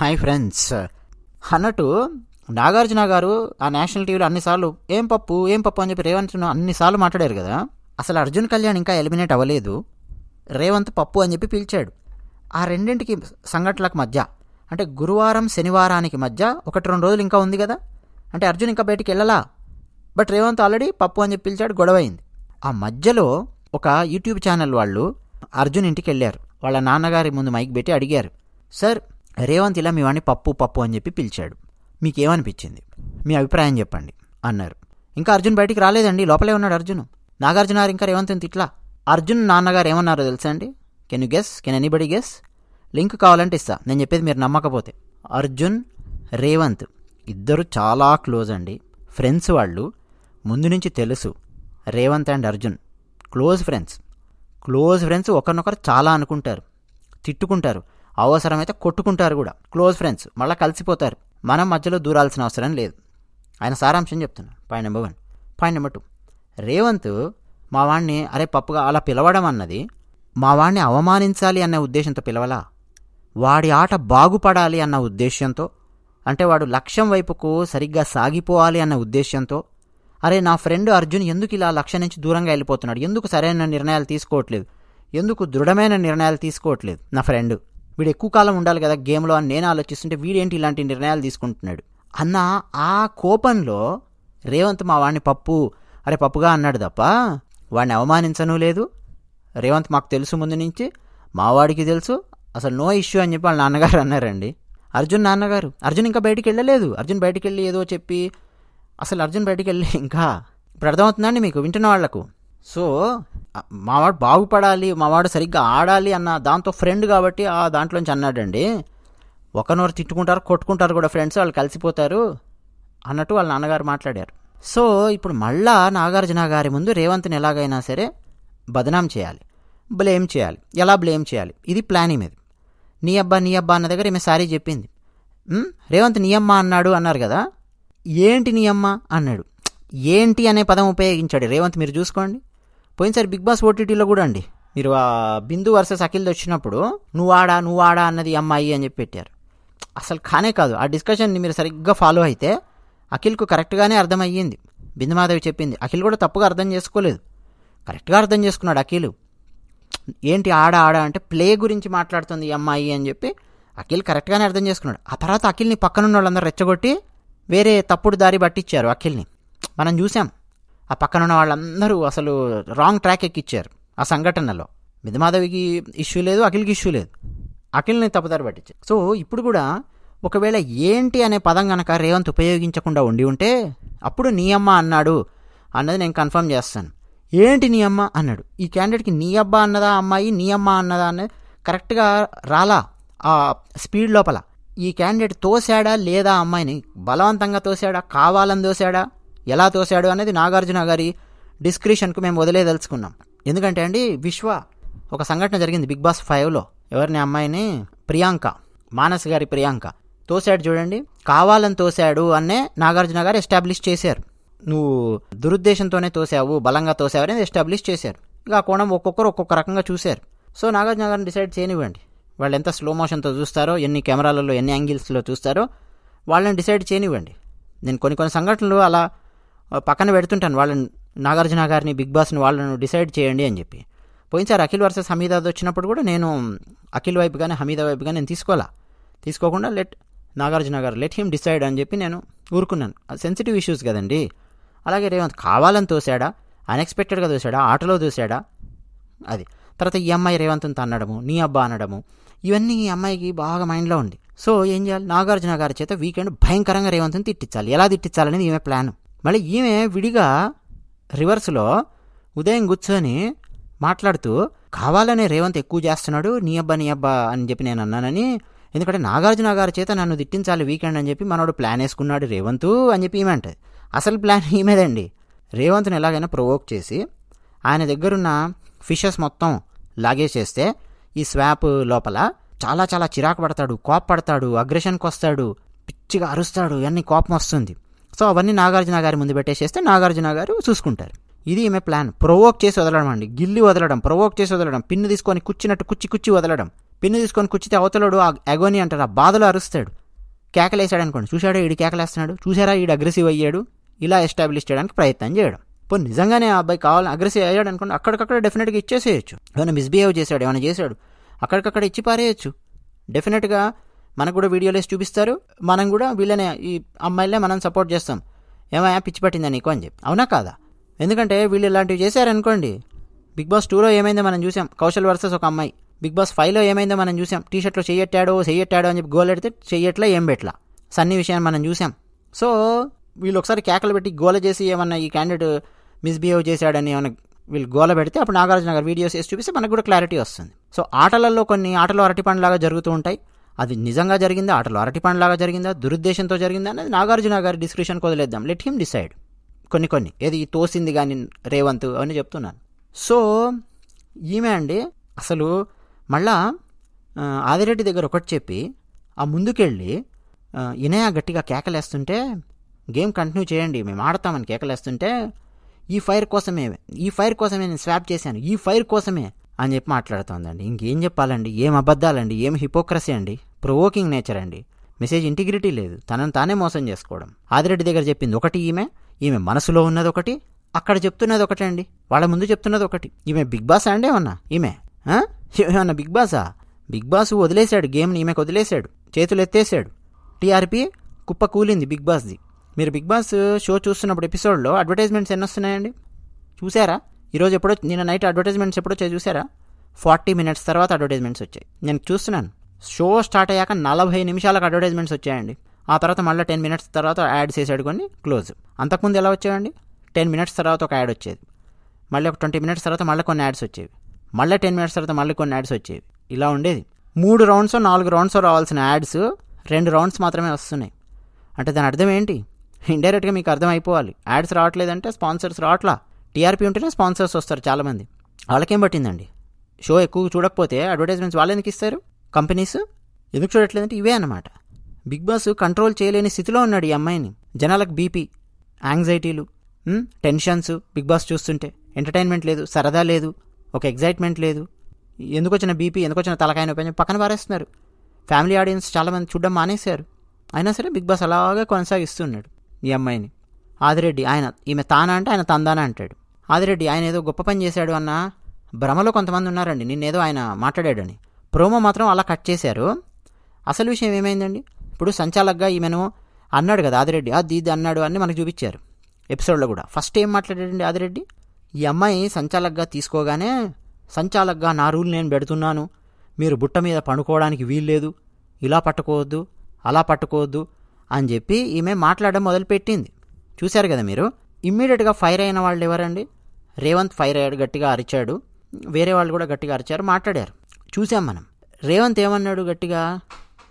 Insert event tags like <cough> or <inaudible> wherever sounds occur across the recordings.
hi friends అన్నట్టు నాగార్జున గారు ఆ నేషనల్ టీవీలో అన్నిసార్లు ఏం పప్పు ఏం పప్పు అని చెప్పి రేవంత్ అన్నిసార్లు మాట్లాడారు కదా అసలు అర్జున్ కళ్యాణ్ ఇంకా ఎలిమినేట్ అవ్వలేదు రేవంత్ పప్పు అని చెప్పి పిలిచాడు ఆ రెండింటికి సంఘటనలకు మధ్య అంటే గురువారం శనివారానికి మధ్య ఒకటి రెండు రోజులు ఇంకా ఉంది కదా అంటే అర్జున్ ఇంకా బయటికి వెళ్ళలా బట్ రేవంత్ ఆల్రెడీ పప్పు అని చెప్పి పిలిచాడు గొడవ అయింది ఆ మధ్యలో ఒక యూట్యూబ్ ఛానల్ వాళ్ళు అర్జున్ ఇంటికి వెళ్ళారు వాళ్ళ నాన్నగారి ముందు మైక్ పెట్టి అడిగారు సార్ రేవంత్ ఇలా మీ వాడిని పప్పు పప్పు అని చెప్పి పిలిచాడు మీకేమనిపించింది మీ అభిప్రాయం చెప్పండి అన్నారు ఇంకా అర్జున్ బయటికి రాలేదండి లోపలే ఉన్నాడు అర్జున్ నాగార్జున గారు ఇంకా రేవంత్ తిట్లా అర్జున్ నాన్నగారు ఏమన్నారో తెలుసా అండి can you guess can anybody guess link కావాలంటే ఇస్తా నేను చెప్పేది మీరు నమ్మకపోతే అర్జున్ రేవంత్ ఇద్దరు చాలా క్లోజ్ అండి ఫ్రెండ్స్ వాళ్ళు ముందు నుంచి తెలుసు Revanth and Arjun close friends close friends ఒకరినొకరు చాలా అనుకుంటారు తిట్టుకుంటారు అవసరమైతే కొట్టుకుంటారు కూడా క్లోజ్ ఫ్రెండ్స్ మళ్ళీ కలిసిపోతారు మనం మధ్యలో దూరాల్సిన అవసరం లేదు ఆయన సారాంశం చెప్తున్నాను point number one point number two Revanth మా వాణ్ణి అరే పప్పుగా అలా పిలవడం అన్నది మా వాణ్ణి అవమానించాలి అనే ఉద్దేశంతో పిలవలా వాడి ఆట బాగుపడాలి అన్న ఉద్దేశంతో అంటే వాడు లక్ష్యం వైపుకు సరిగ్గా సాగిపోవాలి అన్న ఉద్దేశంతో అరే నా ఫ్రెండ్ అర్జున్ ఎందుకు ఇలా లక్ష్యం నుంచి దూరంగా వెళ్ళిపోతున్నాడు ఎందుకు సరైన నిర్ణయాలు తీసుకోవట్లేదు ఎందుకు దృఢమైన నిర్ణయాలు తీసుకోవట్లేదు నా ఫ్రెండ్ వీడు ఎక్కువ కాలం ఉండాలి కదా గేమ్లో అని నేను ఆలోచిస్తుంటే వీడేంటి ఇలాంటి నిర్ణయాలు తీసుకుంటున్నాడు అన్న ఆ కోపంలో రేవంత్ మా వాడిని పప్పు అరే పప్పుగా అన్నాడు తప్ప వాడిని అవమానించను లేదు రేవంత్ మాకు తెలుసు ముందు నుంచి మావాడికి తెలుసు అసలు నో ఇష్యూ అని చెప్పి వాళ్ళ నాన్నగారు అన్నారండి అర్జున్ నాన్నగారు అర్జున్ ఇంకా బయటికి వెళ్ళలేదు అర్జున్ బయటికి వెళ్ళి ఏదో చెప్పి అసలు అర్జున్ బయటికి వెళ్ళి ఇంకా ఇప్పుడు అర్థమవుతుందండి మీకు వింటున్న వాళ్లకు సో మావాడు బాగుపడాలి మావాడు సరిగ్గా ఆడాలి అన్న దాంతో ఫ్రెండ్ కాబట్టి ఆ దాంట్లోంచి అన్నాడండి ఒకనొకరు తిట్టుకుంటారు కొట్టుకుంటారు కూడా ఫ్రెండ్స్ వాళ్ళు కలిసిపోతారు అన్నట్టు వాళ్ళ నాన్నగారు మాట్లాడారు సో ఇప్పుడు మళ్ళా నాగార్జున గారి ముందు రేవంత్ని ఎలాగైనా సరే బదనాం చేయాలి బ్లేమ్ చేయాలి ఎలా బ్లేమ్ చేయాలి ఇది ప్లాన్ ఇది నీ అబ్బా నీ అబ్బా అన్న దగ్గర ఈమె సారీ చెప్పింది రేవంత్ నీ అమ్మ అన్నాడు అన్నారు కదా ఏంటి నీ అమ్మ అన్నాడు ఏంటి అనే పదం ఉపయోగించాడు రేవంత్ మీరు చూసుకోండి పోయినసారి బిగ్ బాస్ ఓటీటీలో కూడా అండి మీరు ఆ బిందు వర్సెస్ అఖిల్ వచ్చినప్పుడు నువ్వు ఆడా నువ్వు ఆడా అన్నది అమ్మాయి అని చెప్పి పెట్టారు అసలు కానే కాదు ఆ డిస్కషన్ని మీరు సరిగ్గా ఫాలో అయితే అఖిల్కు కరెక్ట్గానే అర్థమయ్యింది బిందుమాధవి చెప్పింది అఖిల్ కూడా తప్పుగా అర్థం చేసుకోలేదు కరెక్ట్గా అర్థం చేసుకున్నాడు అఖిల్ ఏంటి ఆడ ఆడ అంటే ప్లే గురించి మాట్లాడుతుంది ఈ అమ్మాయి అని చెప్పి అఖిల్ కరెక్ట్గానే అర్థం చేసుకున్నాడు ఆ తర్వాత అఖిల్ని పక్కనున్న వాళ్ళందరూ రెచ్చగొట్టి వేరే తప్పుడు దారి పట్టించారు అఖిల్ని మనం చూసాం ఆ పక్కన ఉన్న వాళ్ళందరూ అసలు రాంగ్ ట్రాక్ ఎక్కిచ్చారు ఆ సంఘటనలో మిధుమాధవికి ఇష్యూ లేదు అఖిల్కి ఇష్యూ లేదు అఖిల్ని తప్పుదారి పట్టించారు సో ఇప్పుడు కూడా ఒకవేళ ఏంటి అనే పదం కనుక రేవంత్ ఉపయోగించకుండా ఉండి ఉంటే అప్పుడు నీ అమ్మ అన్నాడు అన్నది నేను కన్ఫర్మ్ చేస్తాను ఏంటి నీ అమ్మ అన్నాడు ఈ క్యాండిడేట్కి నీ అబ్బ అన్నదా అమ్మాయి నీ అమ్మ అన్నదా అన్నది కరెక్ట్గా రాలా ఆ స్పీడ్ లోపల ఈ క్యాండిడేట్ తోసాడా లేదా అమ్మాయిని బలవంతంగా తోసాడా కావాలని తోసాడా ఎలా తోశాడు అనేది నాగార్జున గారి డిస్క్రిషన్కు మేము వదిలేదలుచుకున్నాం ఎందుకంటే అండి విశ్వ ఒక సంఘటన జరిగింది బిగ్ బాస్ ఫైవ్లో ఎవరిని అమ్మాయిని ప్రియాంక మానస్ గారి ప్రియాంక తోశాడు చూడండి కావాలని తోశాడు అనే నాగార్జున గారు ఎస్టాబ్లిష్ చేశారు నువ్వు దురుద్దేశంతోనే తోసావు బలంగా తోసావు అనేది ఎస్టాబ్లిష్ చేశారు ఇక ఆ కోణం ఒక్కొక్కరు ఒక్కొక్క రకంగా చూశారు సో నాగార్జున గారిని డిసైడ్ చేయనివ్వండి వాళ్ళు ఎంత స్లో మోషన్తో చూస్తారో ఎన్ని కెమెరాలలో ఎన్ని యాంగిల్స్లో చూస్తారో వాళ్ళని డిసైడ్ చేయనివ్వండి నేను కొన్ని కొన్ని సంఘటనలు అలా పక్కన పెడుతుంటాను వాళ్ళని నాగార్జున గారిని బిగ్ బాస్ని వాళ్ళను డిసైడ్ చేయండి అని చెప్పి పోయినసారి అఖిల్ వర్సెస్ హమీదాద్ వచ్చినప్పుడు కూడా నేను అఖిల్ వైపు కానీ హమీదా వైపు కానీ నేను తీసుకోవాలా తీసుకోకుండా లెట్ నాగార్జున గారు లెట్ హిమ్ డిసైడ్ అని చెప్పి నేను ఊరుకున్నాను సెన్సిటివ్ ఇష్యూస్ కదండి అలాగే రేవంత్ కావాలని తోసాడా అన్ఎక్స్పెక్టెడ్గా తోసాడా ఆటలో తోసాడా అది తర్వాత ఈ అమ్మాయి రేవంత్ని అనడము నీ అబ్బా అనడము ఇవన్నీ ఈ అమ్మాయికి బాగా మైండ్లో ఉంది సో ఏం చేయాలి నాగార్జున గారి చేత వీకెండ్ భయంకరంగా రేవంత్ని తిట్టించాలి ఎలా తిట్టించాలనేది ఈమె ప్లాను మళ్ళీ ఈమె విడిగా రివర్స్లో ఉదయం కూర్చొని మాట్లాడుతూ కావాలనే రేవంత్ ఎక్కువ చేస్తున్నాడు నీ అబ్బా నీ అబ్బా అని చెప్పి నేను అన్నానని ఎందుకంటే నాగార్జున గారి చేత నన్ను తిట్టించాలి వీకెండ్ అని చెప్పి మనోడు ప్లాన్ వేసుకున్నాడు రేవంత్ అని చెప్పి ఈమె అంటే అసలు ప్లాన్ <laughs> ఈమెదండి రేవంత్ని ఎలాగైనా ప్రొవోక్ చేసి ఆయన దగ్గరున్న ఫిషెస్ మొత్తం లాగేసేస్తే ఈ స్వాప్ లోపల చాలా చాలా చిరాకు పడతాడు కోప్ పడతాడు అగ్రెషన్కి వస్తాడు పిచ్చిగా అరుస్తాడు అన్ని కోపం వస్తుంది సో అవన్నీ నాగార్జున గారి ముందు పెట్టేసేస్తే నాగార్జున గారు చూసుకుంటారు ఇది ఈమె ప్లాన్ ప్రొవోక్ చేసి వదలడం అండి గిల్లి వదలడం ప్రొవోక్ చేసి వదలడం పిన్ను తీసుకొని కుచ్చినట్టు కుచ్చి కుచ్చి వదలడం పిన్ను తీసుకొని కుచ్చితే అవతలడు ఆ అగోని అంటారు ఆ బాధలో అరుస్తాడు కేకలేసాడు అనుకోండి చూశాడా ఈడు కేకలేస్తున్నాడు చూసారా ఈడు అగ్రెసివ్ అయ్యాడు ఇలా ఎస్టాబ్లిష్ చేయడానికి ప్రయత్నం చేయడం ఇప్పుడు నిజంగానే ఆ అబ్బాయి కావాలని అగ్రెసివ్ అయ్యాడు అనుకోండి అక్కడికక్కడ డెఫినెట్గా ఇచ్చేసేయచ్చు ఏమైనా మిస్బిహేవ్ చేశాడు ఏమైనా చేశాడు అక్కడికక్కడ ఇచ్చి పారేయచ్చు డెఫినెట్గా మనకు కూడా వీడియోలు వేసి చూపిస్తారు మనం కూడా వీళ్ళనే ఈ అమ్మాయిలే మనం సపోర్ట్ చేస్తాం ఏమయ్యా పిచ్చి పట్టిందా నీకు అని చెప్పి అవునా కాదా ఎందుకంటే వీళ్ళు ఇలాంటివి చేశారనుకోండి బిగ్ బాస్ టూలో ఏమైందో మనం చూసాం కౌశల్ వర్సెస్ ఒక అమ్మాయి బిగ్ బాస్ ఫైవ్లో ఏమైందో మనం చూసాం టీషర్ట్లో చెయ్యట్టాడో చెయ్యట్టాడో అని చెప్పి గోల్ ఎడితే చెయ్యట్లా ఏం పెట్లా సన్ని విషయాన్ని మనం చూసాం సో వీళ్ళు ఒకసారి కేకలు పెట్టి గోల చేసి ఏమన్నా ఈ క్యాండిడేట్ మిస్బిహేవ్ చేశాడని ఏమైనా వీళ్ళు గోల పెడితే అప్పుడు నాగార్జునగర్ వీడియోస్ వేసి చూపిస్తే మనకు కూడా క్లారిటీ వస్తుంది సో ఆటలలో కొన్ని ఆటలు అరటిపండులాగా జరుగుతూ ఉంటాయి అది నిజంగా జరిగిందా ఆటలు పండ్లాగా జరిగిందా దురుద్దేశంతో జరిగిందా అనేది నాగార్జున గారి డిస్క్రిప్షన్కి వదిలేద్దాం లెట్ హిమ్ డిసైడ్ కొన్ని కొన్ని ఏది తోసింది కానీ రేవంత్ అని చెప్తున్నాను సో ఈమె అండి అసలు మళ్ళా ఆదిరెడ్డి దగ్గర ఒకటి చెప్పి ఆ ముందుకెళ్ళి ఇనయ గట్టిగా కేకలేస్తుంటే గేమ్ కంటిన్యూ చేయండి మేము ఆడతామని కేకలేస్తుంటే ఈ ఫైర్ కోసమే ఈ ఫైర్ కోసమే నేను స్వాప్ చేశాను ఈ ఫైర్ కోసమే అని చెప్పి మాట్లాడుతోందండి ఇంకేం చెప్పాలండి ఏం అబద్ధాలండి ఏం హిపోక్రసీ అండి ప్రొవోకింగ్ నేచర్ అండి మెసేజ్ ఇంటిగ్రిటీ లేదు తనను తానే మోసం చేసుకోవడం ఆదిరెడ్డి దగ్గర చెప్పింది ఒకటి ఈమె ఈమె మనసులో ఉన్నది ఒకటి అక్కడ చెప్తున్నది ఒకటి అండి వాళ్ళ ముందు చెప్తున్నది ఒకటి ఈమె బిగ్ బాస్ అండి ఏమన్నా ఈమె ఏమన్నా బిగ్ బాసా బిగ్ బాస్ వదిలేశాడు గేమ్ని ఈమెకు వదిలేశాడు చేతులు ఎత్తేసాడు టీఆర్పీ కుప్ప కూలింది బిగ్ బాస్ది మీరు బిగ్ బాస్ షో చూస్తున్నప్పుడు ఎపిసోడ్లో అడ్వర్టైజ్మెంట్స్ ఎన్ని వస్తున్నాయండి చూసారా ఈరోజు ఎప్పుడో నిన్న నైట్ అడ్వర్టైజ్మెంట్స్ ఎప్పుడో చూసారా ఫార్టీ మినిట్స్ తర్వాత అడ్వర్టైజ్మెంట్స్ వచ్చాయి నేను చూస్తున్నాను షో స్టార్ట్ అయ్యాక నలభై నిమిషాలకు అడ్వర్టైజ్మెంట్స్ వచ్చాయండి ఆ తర్వాత మళ్ళీ టెన్ మినిట్స్ తర్వాత యాడ్ చేసాడు కొన్ని క్లోజ్ అంతకుముందు ఎలా వచ్చాయండి టెన్ మినిట్స్ తర్వాత ఒక యాడ్ వచ్చేది మళ్ళీ ఒక ట్వంటీ మినిట్స్ తర్వాత మళ్ళీ కొన్ని యాడ్స్ వచ్చేవి మళ్ళీ టెన్ మినిట్స్ తర్వాత మళ్ళీ కొన్ని యాడ్స్ వచ్చేవి ఇలా ఉండేది మూడు రౌండ్స్ నాలుగు రౌండ్స్ రావాల్సిన యాడ్స్ రెండు రౌండ్స్ మాత్రమే వస్తున్నాయి అంటే దాని అర్థం ఏంటి ఇండైరెక్ట్గా మీకు అర్థం అయిపోవాలి యాడ్స్ రావట్లేదంటే స్పాన్సర్స్ రావట్లా టీఆర్పీ ఉంటేనే స్పాన్సర్స్ వస్తారు చాలామంది వాళ్ళకేం పట్టిందండి షో ఎక్కువ చూడకపోతే అడ్వర్టైజ్మెంట్స్ వాళ్ళు ఎందుకు ఇస్తారు కంపెనీస్ ఎందుకు చూడట్లేదంటే ఇవే అనమాట బిగ్ బాస్ కంట్రోల్ చేయలేని స్థితిలో ఉన్నాడు ఈ అమ్మాయిని జనాలకు బీపీ యాంగ్జైటీలు టెన్షన్స్ బిగ్ బాస్ చూస్తుంటే ఎంటర్టైన్మెంట్ లేదు సరదా లేదు ఒక ఎగ్జైట్మెంట్ లేదు ఎందుకు వచ్చిన బీపీ ఎందుకు వచ్చిన తలకాయ నొప్పి పక్కన పారేస్తున్నారు ఫ్యామిలీ ఆడియన్స్ చాలామంది చూడడం మానేశారు అయినా సరే బిగ్ బాస్ అలాగే కొనసాగిస్తున్నాడు ఈ అమ్మాయిని ఆదిరెడ్డి ఆయన ఈమె తానా అంటే ఆయన తందానా అంటాడు ఆదిరెడ్డి ఆయన ఏదో గొప్ప పని చేశాడు అన్న భ్రమలో కొంతమంది ఉన్నారండి నిన్నేదో ఆయన మాట్లాడాడని ప్రోమో మాత్రం అలా కట్ చేశారు అసలు విషయం ఏమైందండి ఇప్పుడు సంచాలక్గా ఈమెను అన్నాడు కదా ఆదిరెడ్డి ఆ దీది అన్నాడు అని మనకు చూపించారు ఎపిసోడ్లో కూడా ఫస్ట్ ఏం మాట్లాడాడండి ఆదిరెడ్డి ఈ అమ్మాయి సంచాలక్గా తీసుకోగానే సంచాలక్గా నా రూల్ నేను పెడుతున్నాను మీరు బుట్ట మీద పండుకోవడానికి వీల్లేదు ఇలా పట్టుకోవద్దు అలా పట్టుకోవద్దు అని చెప్పి ఈమె మాట్లాడడం మొదలుపెట్టింది చూశారు కదా మీరు ఇమ్మీడియట్గా ఫైర్ అయిన వాళ్ళు ఎవరండి రేవంత్ ఫైర్ అయ్యాడు గట్టిగా అరిచాడు వేరే వాళ్ళు కూడా గట్టిగా అరిచారు మాట్లాడారు చూసాం మనం రేవంత్ ఏమన్నాడు గట్టిగా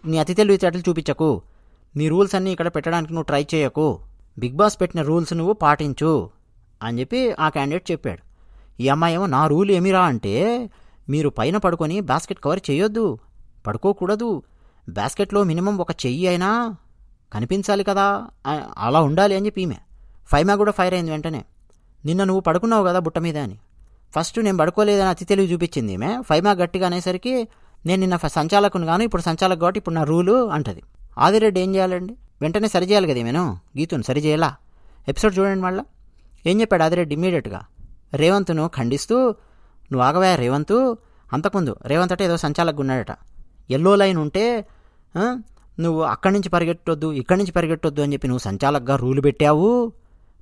నీ అతి తేటలు చూపించకు నీ రూల్స్ అన్నీ ఇక్కడ పెట్టడానికి నువ్వు ట్రై చేయకు బిగ్ బాస్ పెట్టిన రూల్స్ నువ్వు పాటించు అని చెప్పి ఆ క్యాండిడేట్ చెప్పాడు ఈ అమ్మాయి ఏమో నా రూల్ ఏమిరా అంటే మీరు పైన పడుకొని బాస్కెట్ కవర్ చేయొద్దు పడుకోకూడదు బాస్కెట్లో మినిమం ఒక చెయ్యి అయినా కనిపించాలి కదా అలా ఉండాలి అని చెప్పి ఈమె ఫైమా కూడా ఫైర్ అయింది వెంటనే నిన్న నువ్వు పడుకున్నావు కదా బుట్ట మీద అని ఫస్ట్ నేను పడుకోలేదని అతి తెలివి చూపించింది ఈమె ఫైమా గట్టిగా అనేసరికి నేను నిన్న సంచాలకుని గాను ఇప్పుడు సంచాలకు కాబట్టి ఇప్పుడు నా రూలు అంటది ఆదిరెడ్డి ఏం చేయాలండి వెంటనే సరిచేయాలి కదా ఈమెను గీతును సరిచేయాలా ఎపిసోడ్ చూడండి మళ్ళీ ఏం చెప్పాడు ఆదిరెడ్డి ఇమీడియట్గా రేవంత్ను ఖండిస్తూ నువ్వు ఆగవా రేవంత్ అంతకుముందు రేవంత్ అంటే ఏదో సంచాలకు ఉన్నాడట ఎల్లో లైన్ ఉంటే నువ్వు అక్కడి నుంచి పరిగెట్టొద్దు ఇక్కడి నుంచి పరిగెట్టొద్దు అని చెప్పి నువ్వు సంచాలకుగా రూలు పెట్టావు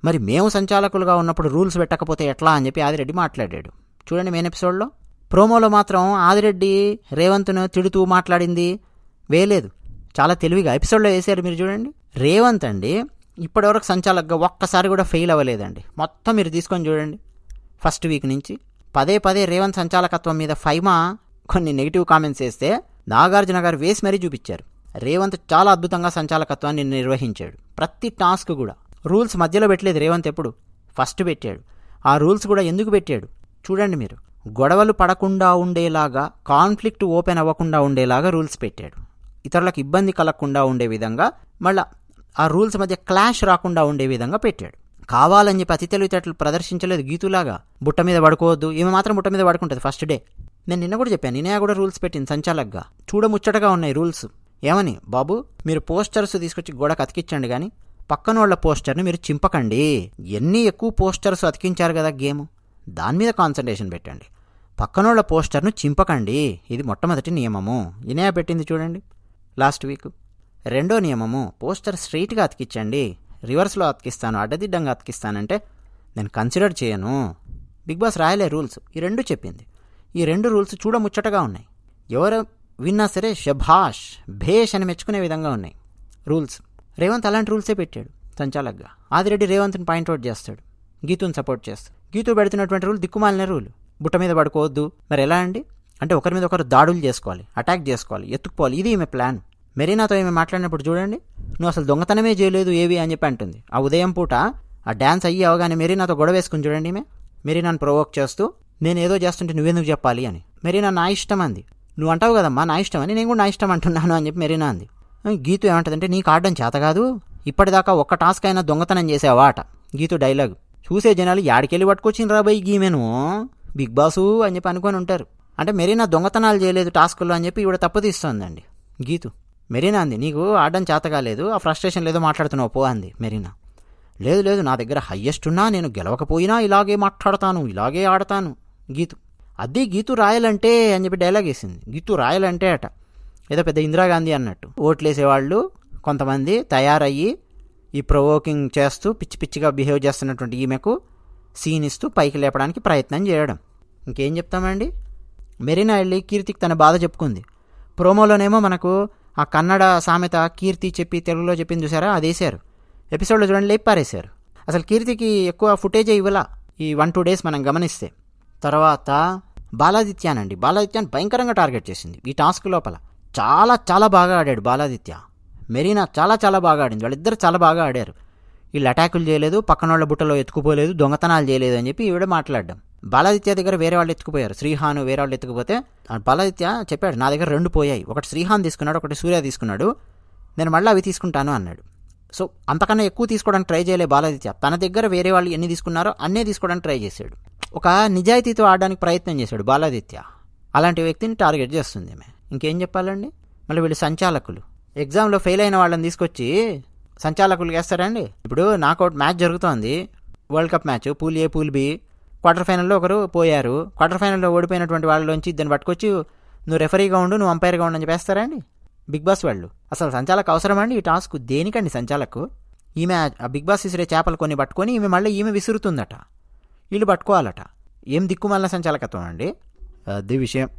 మరి మేము సంచాలకులుగా ఉన్నప్పుడు రూల్స్ పెట్టకపోతే ఎట్లా అని చెప్పి ఆదిరెడ్డి మాట్లాడాడు చూడండి మెయిన్ ఎపిసోడ్లో ప్రోమోలో మాత్రం ఆదిరెడ్డి రేవంత్ను తిడుతూ మాట్లాడింది వేయలేదు చాలా తెలివిగా ఎపిసోడ్లో వేసారు మీరు చూడండి రేవంత్ అండి ఇప్పటివరకు సంచాలకుగా ఒక్కసారి కూడా ఫెయిల్ అవ్వలేదండి మొత్తం మీరు తీసుకొని చూడండి ఫస్ట్ వీక్ నుంచి పదే పదే రేవంత్ సంచాలకత్వం మీద ఫైమా కొన్ని నెగిటివ్ కామెంట్స్ వేస్తే నాగార్జున గారు వేసి మరీ చూపించారు రేవంత్ చాలా అద్భుతంగా సంచాలకత్వాన్ని నిర్వహించాడు ప్రతి టాస్క్ కూడా రూల్స్ మధ్యలో పెట్టలేదు రేవంత్ ఎప్పుడు ఫస్ట్ పెట్టాడు ఆ రూల్స్ కూడా ఎందుకు పెట్టాడు చూడండి మీరు గొడవలు పడకుండా ఉండేలాగా కాన్ఫ్లిక్ట్ ఓపెన్ అవ్వకుండా ఉండేలాగా రూల్స్ పెట్టాడు ఇతరులకు ఇబ్బంది కలగకుండా ఉండే విధంగా మళ్ళీ ఆ రూల్స్ మధ్య క్లాష్ రాకుండా ఉండే విధంగా పెట్టాడు కావాలని చెప్పి అతి తెలివితేటలు ప్రదర్శించలేదు గీతులాగా బుట్ట మీద పడుకోవద్దు ఈమె మాత్రం బుట్ట మీద పడుకుంటుంది ఫస్ట్ డే నేను నిన్న కూడా చెప్పాను నిన్న కూడా రూల్స్ పెట్టింది సంచాలకగా చూడముచ్చటగా ఉన్నాయి రూల్స్ ఏమని బాబు మీరు పోస్టర్స్ తీసుకొచ్చి గోడకు అతికించండి కానీ పక్కనోళ్ల పోస్టర్ని మీరు చింపకండి ఎన్ని ఎక్కువ పోస్టర్స్ అతికించారు కదా గేమ్ దాని మీద కాన్సన్ట్రేషన్ పెట్టండి పక్కనోళ్ల పోస్టర్ను చింపకండి ఇది మొట్టమొదటి నియమము ఇనే పెట్టింది చూడండి లాస్ట్ వీక్ రెండో నియమము పోస్టర్ స్ట్రైట్గా అతికించండి రివర్స్లో అతికిస్తాను అడ్డదిడ్డంగా అతికిస్తానంటే నేను కన్సిడర్ చేయను బిగ్ బాస్ రాయలే రూల్స్ ఈ రెండు చెప్పింది ఈ రెండు రూల్స్ చూడముచ్చటగా ఉన్నాయి ఎవరు విన్నా సరే షభాష్ భేష్ అని మెచ్చుకునే విధంగా ఉన్నాయి రూల్స్ రేవంత్ అలాంటి రూల్సే పెట్టాడు సంచాలక్గా ఆదిరెడ్డి రేవంత్ని పాయింట్అవుట్ చేస్తాడు గీతుని సపోర్ట్ చేస్తాడు గీతు పెడుతున్నటువంటి రూల్ దిక్కుమాలిన రూల్ బుట్ట మీద పడుకోవద్దు మరి ఎలా అండి అంటే ఒకరి మీద ఒకరు దాడులు చేసుకోవాలి అటాక్ చేసుకోవాలి ఎత్తుకుపోవాలి ఇది ఈమె ప్లాన్ మెరీనాతో ఈమె మాట్లాడినప్పుడు చూడండి నువ్వు అసలు దొంగతనమే చేయలేదు ఏవి అని చెప్పి అంటుంది ఆ ఉదయం పూట ఆ డ్యాన్స్ అయ్యి అవగానే మెరీనాతో గొడవ వేసుకుని చూడండి ఈమె మెరీనాను ప్రొవోక్ చేస్తూ నేను ఏదో చేస్తుంటే నువ్వెందుకు చెప్పాలి అని మెరీనా నా ఇష్టం అంది నువ్వు అంటావు కదమ్మా నా ఇష్టం అని నేను కూడా నా ఇష్టం అంటున్నాను అని చెప్పి మెరీనా అంది గీతు ఏమంటుందంటే నీకు ఆడడం చేత కాదు ఇప్పటిదాకా ఒక్క టాస్క్ అయినా దొంగతనం చేసావా అట గీతు డైలాగ్ చూసే జనాలు యాడికెళ్ళి రా బయ్యి గీమెను బిగ్ బాసు అని చెప్పి అనుకొని ఉంటారు అంటే మెరీనా దొంగతనాలు చేయలేదు టాస్కుల్లో అని చెప్పి ఇవిడ తప్పు గీతు మెరీనా అంది నీకు ఆడడం చేత కాలేదు ఆ ఫ్రస్ట్రేషన్ లేదో మాట్లాడుతున్నావు పో అంది మెరీనా లేదు లేదు నా దగ్గర హయ్యెస్ట్ ఉన్నా నేను గెలవకపోయినా ఇలాగే మాట్లాడతాను ఇలాగే ఆడతాను గీతు అది గీతు రాయాలంటే అని చెప్పి డైలాగ్ వేసింది గీతు రాయాలంటే అట ఏదో పెద్ద ఇందిరాగాంధీ అన్నట్టు ఓట్లేసేవాళ్ళు కొంతమంది తయారయ్యి ఈ ప్రొవోకింగ్ చేస్తూ పిచ్చి పిచ్చిగా బిహేవ్ చేస్తున్నటువంటి ఈమెకు సీన్ ఇస్తూ పైకి లేపడానికి ప్రయత్నం చేయడం ఇంకేం చెప్తామండి మెరీనా వెళ్ళి కీర్తికి తన బాధ చెప్పుకుంది ప్రోమోలోనేమో మనకు ఆ కన్నడ సామెత కీర్తి చెప్పి తెలుగులో చెప్పింది చూసారా అది వేసారు ఎపిసోడ్లో చూడండి లేపారేశారు అసలు కీర్తికి ఎక్కువ ఫుటేజే ఇవ్వాల ఈ వన్ టూ డేస్ మనం గమనిస్తే తర్వాత బాలాదిత్యాన్ అండి బాలాదిత్యాన్ భయంకరంగా టార్గెట్ చేసింది ఈ టాస్క్ లోపల చాలా చాలా బాగా ఆడాడు బాలాదిత్య మెరీనా చాలా చాలా బాగా ఆడింది వాళ్ళిద్దరు చాలా బాగా ఆడారు వీళ్ళు అటాకులు చేయలేదు పక్కన వాళ్ళ బుట్టలో ఎత్తుకుపోలేదు దొంగతనాలు చేయలేదు అని చెప్పి ఈవిడ మాట్లాడడం బాలాదిత్య దగ్గర వేరే వాళ్ళు ఎత్తుకుపోయారు శ్రీహాను వేరే వాళ్ళు ఎత్తుకుపోతే బాలాదిత్య చెప్పాడు నా దగ్గర రెండు పోయాయి ఒకటి శ్రీహాన్ తీసుకున్నాడు ఒకటి సూర్య తీసుకున్నాడు నేను మళ్ళీ అవి తీసుకుంటాను అన్నాడు సో అంతకన్నా ఎక్కువ తీసుకోవడానికి ట్రై చేయలేదు బాలాదిత్య తన దగ్గర వేరే వాళ్ళు ఎన్ని తీసుకున్నారో అన్నీ తీసుకోవడానికి ట్రై చేశాడు ఒక నిజాయితీతో ఆడడానికి ప్రయత్నం చేశాడు బాలాదిత్య అలాంటి వ్యక్తిని టార్గెట్ చేస్తుంది ఆమె ఇంకేం చెప్పాలండి మళ్ళీ వీళ్ళు సంచాలకులు ఎగ్జామ్లో ఫెయిల్ అయిన వాళ్ళని తీసుకొచ్చి సంచాలకులు వేస్తారండి ఇప్పుడు నాకౌట్ మ్యాచ్ జరుగుతోంది world cup match pool A pool B quarter ఫైనల్లో ఒకరు పోయారు క్వార్టర్ ఫైనల్లో ఓడిపోయినటువంటి వాళ్ళలోంచి ఇద్దరిని పట్టుకొచ్చి నువ్వు రెఫరీగా ఉండు నువ్వు అంపైర్గా ఉండు అని చెప్పేస్తారండి బిగ్ బాస్ వాళ్ళు అసలు సంచాలకు అవసరమండి ఈ టాస్క్ దేనికండి సంచాలకు ఈమె ఆ బిగ్ బాస్ విసిరే చేపలు కొన్ని పట్టుకొని ఈమె మళ్ళీ ఈమె విసురుతుందట వీళ్ళు పట్టుకోవాలట ఏం దిక్కుమాలిన సంచాలకత్వం అండి అది విషయం